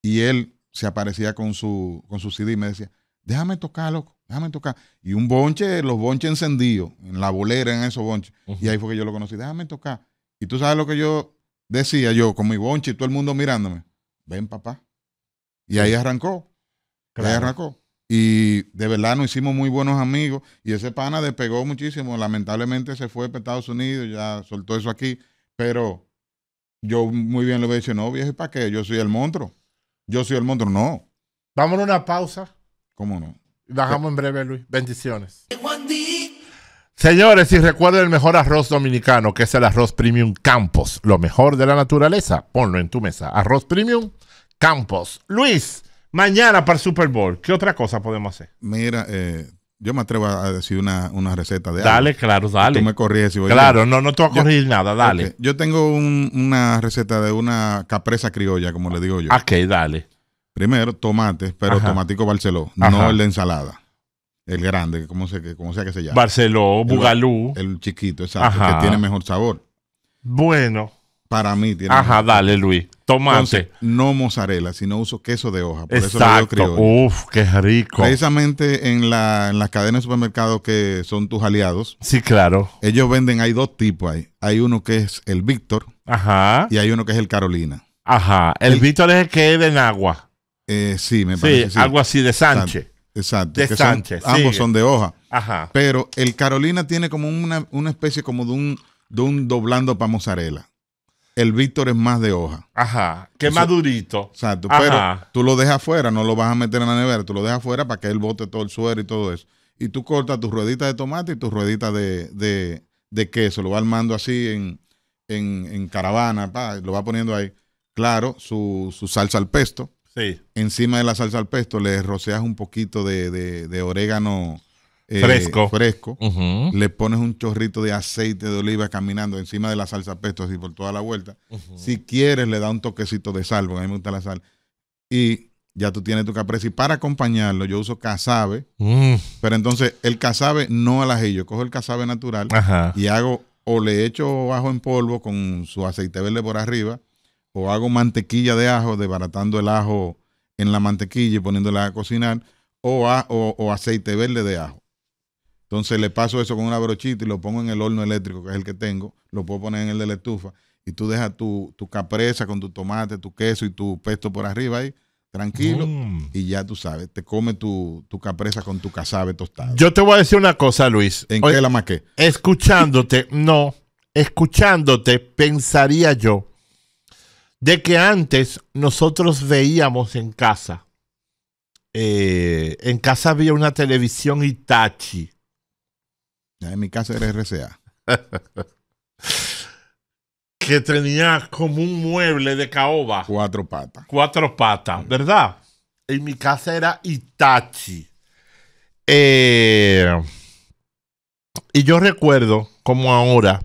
y él se aparecía con su, con su CD y me decía, déjame tocar loco, déjame tocar. Y un bonche, los bonches encendidos, en la bolera, en esos bonches. Y ahí fue que yo lo conocí, déjame tocar. Y tú sabes lo que yo decía yo, con mi bonche y todo el mundo mirándome, ven papá. Y ahí arrancó, ahí arrancó. Y de verdad nos hicimos muy buenos amigos. Y ese pana despegó muchísimo. Lamentablemente se fue para Estados Unidos, ya soltó eso aquí. Pero yo muy bien le voy a decir, no, viejo, para qué? Yo soy el monstruo. Yo soy el monstruo. No. Vámonos a una pausa. ¿Cómo no? Bajamos en breve, Luis. Bendiciones. Señores, Si recuerden el mejor arroz dominicano, que es el arroz premium Campos, lo mejor de la naturaleza. Ponlo en tu mesa. Arroz premium Campos. Luis, mañana para el Super Bowl, ¿qué otra cosa podemos hacer? Mira, eh, yo me atrevo a decir una, receta de Dale, claro, dale. Tú me corriges. Si claro, no, no te voy a corregir nada, dale. Yo tengo una receta de una capresa criolla, como le digo yo. Ok, dale. Primero, tomate, pero tomatico Barceló, no el de ensalada. El grande, como, se, como sea que se llama. Barceló, Bugalú. El, chiquito, exacto, que tiene mejor sabor. Bueno. Para mí tiene. Ajá, dale, Luis. Tomate. no mozzarella, sino uso queso de hoja. Por exacto. Eso lo Uf, qué rico. Precisamente en, las cadenas de supermercados que son tus aliados. Sí, claro. Ellos venden, hay dos tipos ahí. Hay uno que es el Víctor. Ajá. Y hay uno que es el Carolina. Ajá. El, Víctor es el que es de agua eh, sí, me parece. Sí, algo así de Sánchez. Exacto. Sánchez. ambos son de hoja. Ajá. Pero el Carolina tiene como una, una especie como de un, de un doblando para mozzarella. El Víctor es más de hoja. Ajá. Que madurito durito. Exacto. Pero tú lo dejas afuera, no lo vas a meter en la nevera, tú lo dejas afuera para que él bote todo el suero y todo eso. Y tú cortas tus rueditas de tomate y tus rueditas de, de, queso. Lo vas armando así en, en, caravana, lo va poniendo ahí. Claro, su salsa al pesto Encima de la salsa al pesto le roceas un poquito de, orégano eh, fresco. fresco. Le pones un chorrito de aceite de oliva caminando encima de la salsa al pesto, así por toda la vuelta. Si quieres, le da un toquecito de sal, porque a mí me gusta la sal. Y ya tú tienes tu caprese. Y para acompañarlo, yo uso casabe. Mm. Pero entonces, el casabe no al ajillo. Cojo el casabe natural y hago o le echo bajo en polvo con su aceite verde por arriba o hago mantequilla de ajo, desbaratando el ajo en la mantequilla y poniéndola a cocinar, o, o, aceite verde de ajo. Entonces le paso eso con una brochita y lo pongo en el horno eléctrico, que es el que tengo, lo puedo poner en el de la estufa, y tú dejas tu, tu capresa con tu tomate, tu queso y tu pesto por arriba ahí, tranquilo, mm. y ya tú sabes, te come tu, tu capresa con tu cazabe tostado. Yo te voy a decir una cosa, Luis. ¿En qué la maqué? Escuchándote, no, escuchándote, pensaría yo de que antes nosotros veíamos en casa. Eh, en casa había una televisión Itachi. En mi casa era RCA. que tenía como un mueble de caoba. Cuatro patas. Cuatro patas, mm. ¿verdad? En mi casa era Itachi. Eh, y yo recuerdo, como ahora,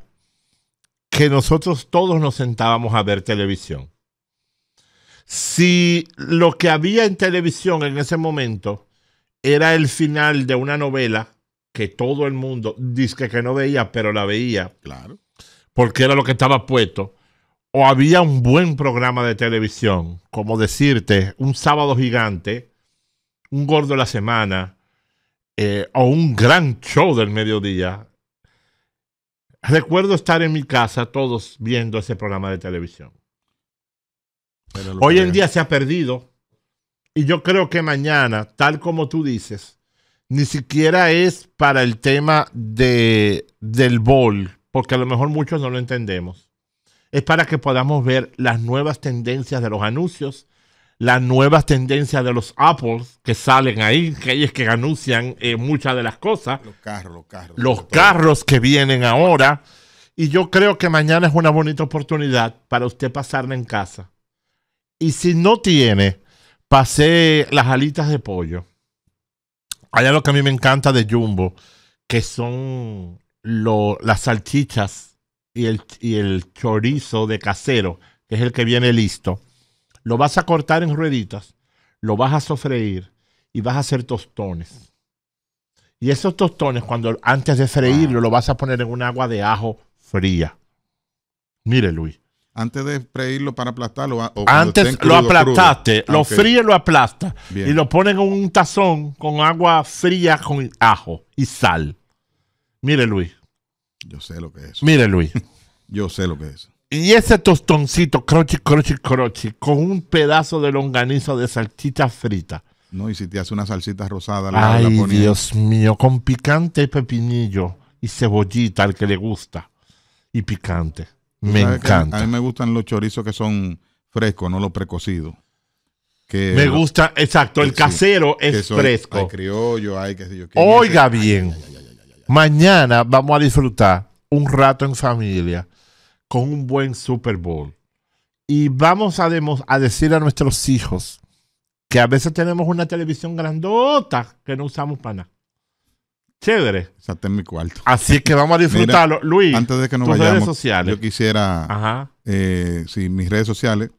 que nosotros todos nos sentábamos a ver televisión. Si lo que había en televisión en ese momento era el final de una novela que todo el mundo dice que no veía, pero la veía, claro, porque era lo que estaba puesto, o había un buen programa de televisión, como decirte, un sábado gigante, un gordo de la semana, eh, o un gran show del mediodía, Recuerdo estar en mi casa todos viendo ese programa de televisión. Hoy en día se ha perdido y yo creo que mañana, tal como tú dices, ni siquiera es para el tema de, del bol, porque a lo mejor muchos no lo entendemos. Es para que podamos ver las nuevas tendencias de los anuncios la nuevas tendencias de los Apples que salen ahí, que ellos que anuncian eh, muchas de las cosas. Los carros, los carros. Los carros que vienen ahora. Y yo creo que mañana es una bonita oportunidad para usted pasarla en casa. Y si no tiene, pasé las alitas de pollo. Allá lo que a mí me encanta de Jumbo, que son lo, las salchichas y el, y el chorizo de casero, que es el que viene listo lo vas a cortar en rueditas, lo vas a sofreír y vas a hacer tostones. Y esos tostones, cuando antes de freírlo, lo vas a poner en un agua de ajo fría. Mire, Luis. Antes de freírlo para aplastarlo. Antes lo aplastaste, ah, lo fríe, lo aplasta. Y lo pones en un tazón con agua fría con ajo y sal. Mire, Luis. Yo sé lo que es. Mire, Luis. Yo sé lo que es. Y ese tostoncito, crochi, crochi, crochi, con un pedazo de longanizo de salsita frita. No, y si te hace una salsita rosada. La, Ay, Dios mío, con picante pepinillo y cebollita, al que le gusta. Y picante. Me encanta. A mí me gustan los chorizos que son frescos, no los precocidos. Que me gusta, exacto, el casero es fresco. criollo, hay que, Oiga bien, mañana vamos a disfrutar un rato en familia con un buen Super Bowl. Y vamos a, a decir a nuestros hijos que a veces tenemos una televisión grandota que no usamos para nada. Chévere. en mi cuarto. Así que vamos a disfrutarlo. Luis, antes de que nos tus redes sociales. yo quisiera, eh, sí, mis redes sociales,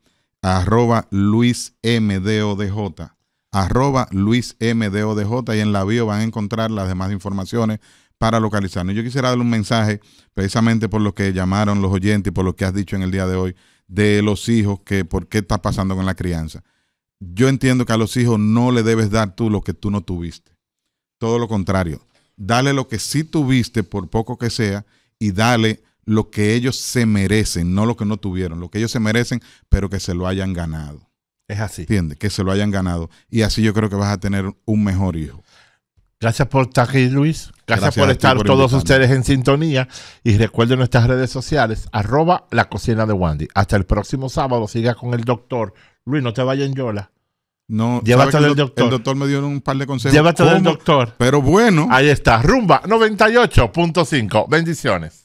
arroba luismdodj, arroba luismdodj y en la bio van a encontrar las demás informaciones para localizarnos. Yo quisiera darle un mensaje, precisamente por lo que llamaron los oyentes y por lo que has dicho en el día de hoy, de los hijos, que por qué está pasando con la crianza. Yo entiendo que a los hijos no le debes dar tú lo que tú no tuviste. Todo lo contrario, dale lo que sí tuviste, por poco que sea, y dale lo que ellos se merecen, no lo que no tuvieron, lo que ellos se merecen, pero que se lo hayan ganado. Es así. ¿Entiendes? Que se lo hayan ganado. Y así yo creo que vas a tener un mejor hijo. Gracias por estar aquí, Luis. Gracias, por estar todos ustedes en sintonía. Y recuerden nuestras redes sociales, arroba la cocina de Wandy. Hasta el próximo sábado, siga con el doctor. Luis, no te vayas en Yola. No, llévate del doctor. El doctor me dio un par de consejos. Llévate del doctor. Pero bueno. Ahí está, rumba 98.5. Bendiciones.